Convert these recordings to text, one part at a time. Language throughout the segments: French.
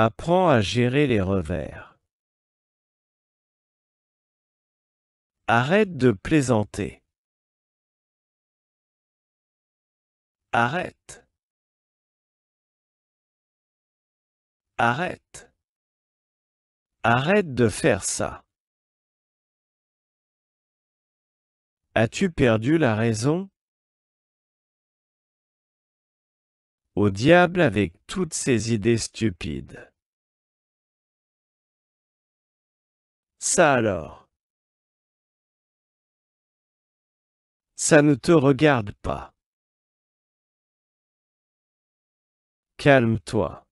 Apprends à gérer les revers. Arrête de plaisanter. Arrête. Arrête. Arrête de faire ça. As-tu perdu la raison Au diable avec toutes ces idées stupides. Ça alors. Ça ne te regarde pas. Calme-toi.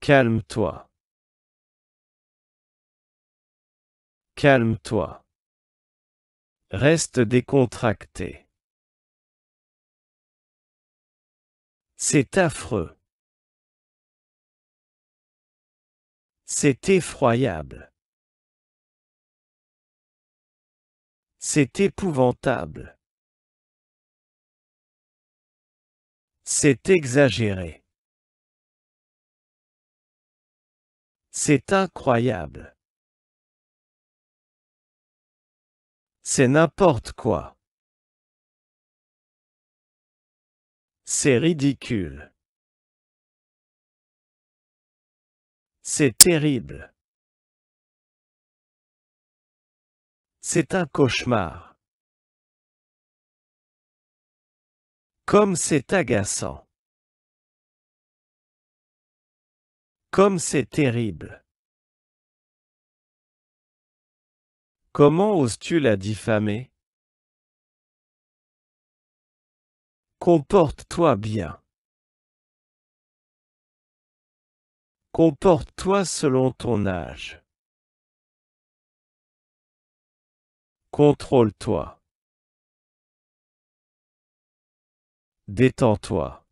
Calme-toi. Calme-toi. Reste décontracté. C'est affreux. C'est effroyable. C'est épouvantable. C'est exagéré. C'est incroyable. C'est n'importe quoi. C'est ridicule. C'est terrible. C'est un cauchemar. Comme c'est agaçant. Comme c'est terrible. Comment oses-tu la diffamer Comporte-toi bien. Comporte-toi selon ton âge. Contrôle-toi. Détends-toi.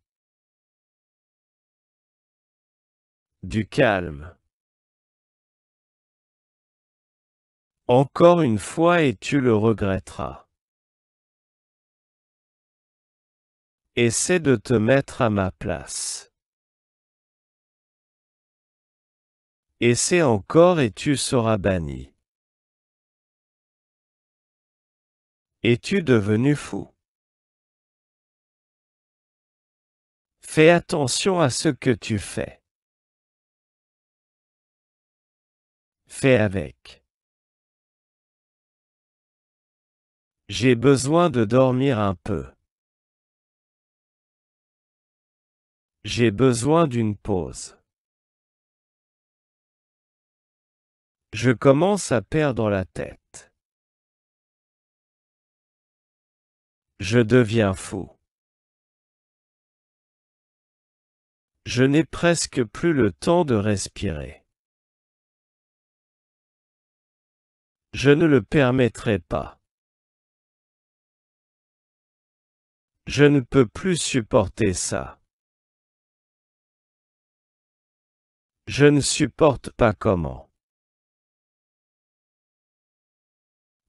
Du calme. Encore une fois et tu le regretteras. Essaie de te mettre à ma place. c'est encore et tu seras banni. Es-tu devenu fou? Fais attention à ce que tu fais. Fais avec. J'ai besoin de dormir un peu. J'ai besoin d'une pause. Je commence à perdre la tête. Je deviens fou. Je n'ai presque plus le temps de respirer. Je ne le permettrai pas. Je ne peux plus supporter ça. Je ne supporte pas comment.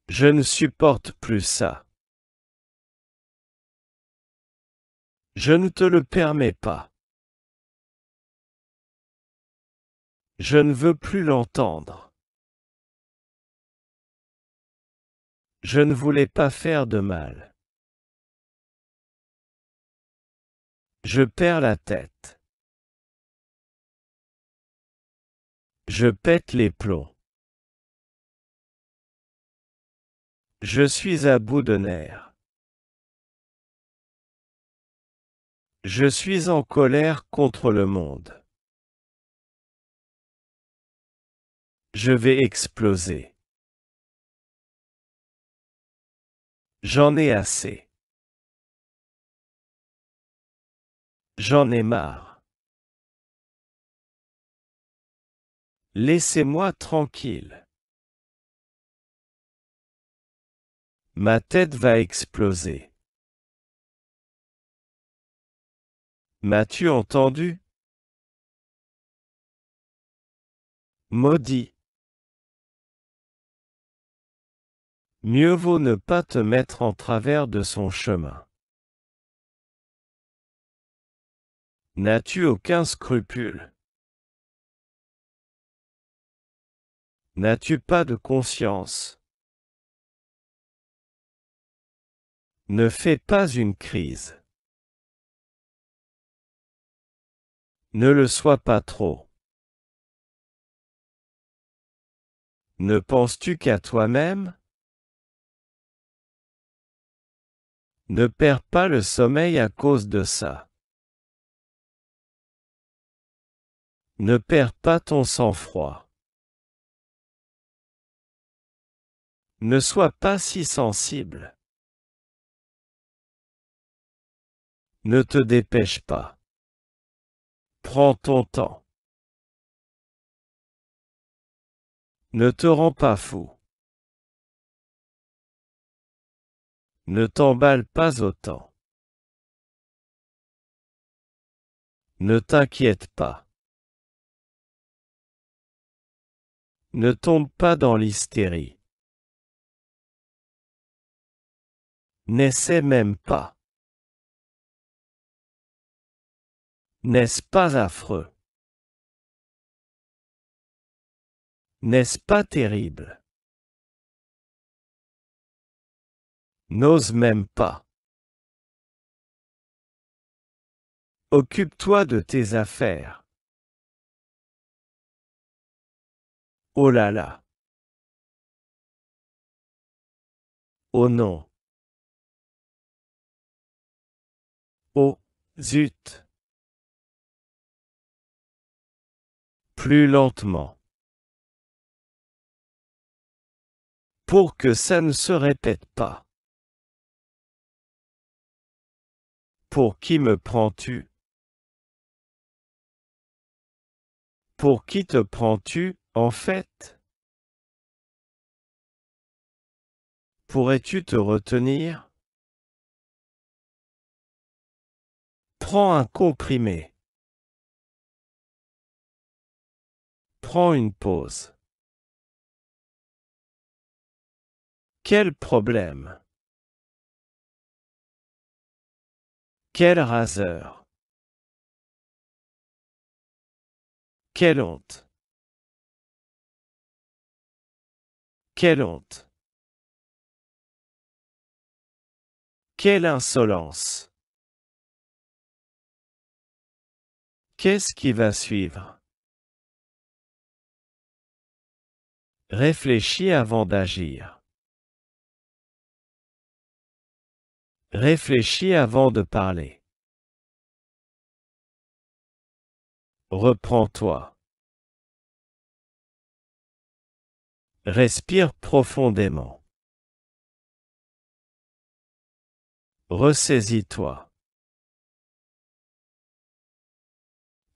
Je ne supporte plus ça. Je ne te le permets pas. Je ne veux plus l'entendre. Je ne voulais pas faire de mal. Je perds la tête. Je pète les plombs. Je suis à bout de nerfs. Je suis en colère contre le monde. Je vais exploser. J'en ai assez. J'en ai marre. Laissez-moi tranquille. Ma tête va exploser. M'as-tu entendu? Maudit. Mieux vaut ne pas te mettre en travers de son chemin. N'as-tu aucun scrupule N'as-tu pas de conscience Ne fais pas une crise. Ne le sois pas trop. Ne penses-tu qu'à toi-même Ne perds pas le sommeil à cause de ça. Ne perds pas ton sang-froid. Ne sois pas si sensible. Ne te dépêche pas. Prends ton temps. Ne te rends pas fou. Ne t'emballe pas autant. Ne t'inquiète pas. Ne tombe pas dans l'hystérie. N'essaie même pas. N'est-ce pas affreux N'est-ce pas terrible N'ose même pas. Occupe-toi de tes affaires. Oh là là. Oh non. Oh, zut. plus lentement. Pour que ça ne se répète pas. Pour qui me prends-tu Pour qui te prends-tu, en fait Pourrais-tu te retenir Prends un comprimé. Prends une pause. Quel problème Quel raseur Quelle honte Quelle honte Quelle insolence Qu'est-ce qui va suivre Réfléchis avant d'agir. Réfléchis avant de parler. Reprends-toi. Respire profondément. Ressaisis-toi.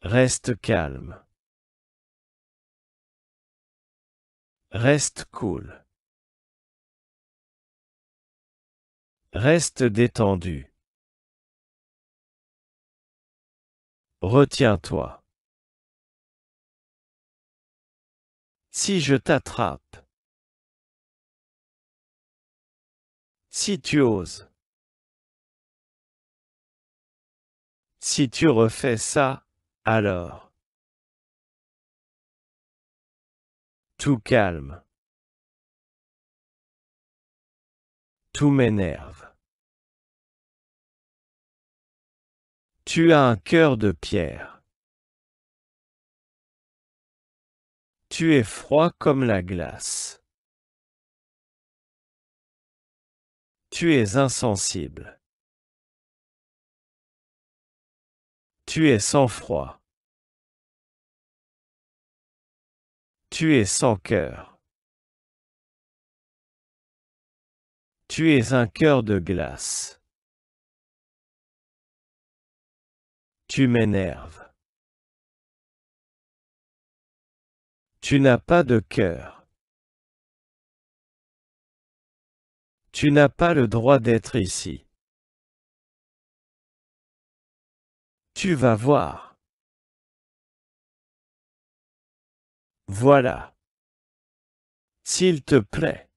Reste calme. Reste cool. Reste détendu. Retiens-toi. Si je t'attrape. Si tu oses. Si tu refais ça, alors. Tout calme. Tout m'énerve. Tu as un cœur de pierre. Tu es froid comme la glace. Tu es insensible. Tu es sans froid. Tu es sans cœur. Tu es un cœur de glace. Tu m'énerves. Tu n'as pas de cœur. Tu n'as pas le droit d'être ici. Tu vas voir. Voilà. S'il te plaît.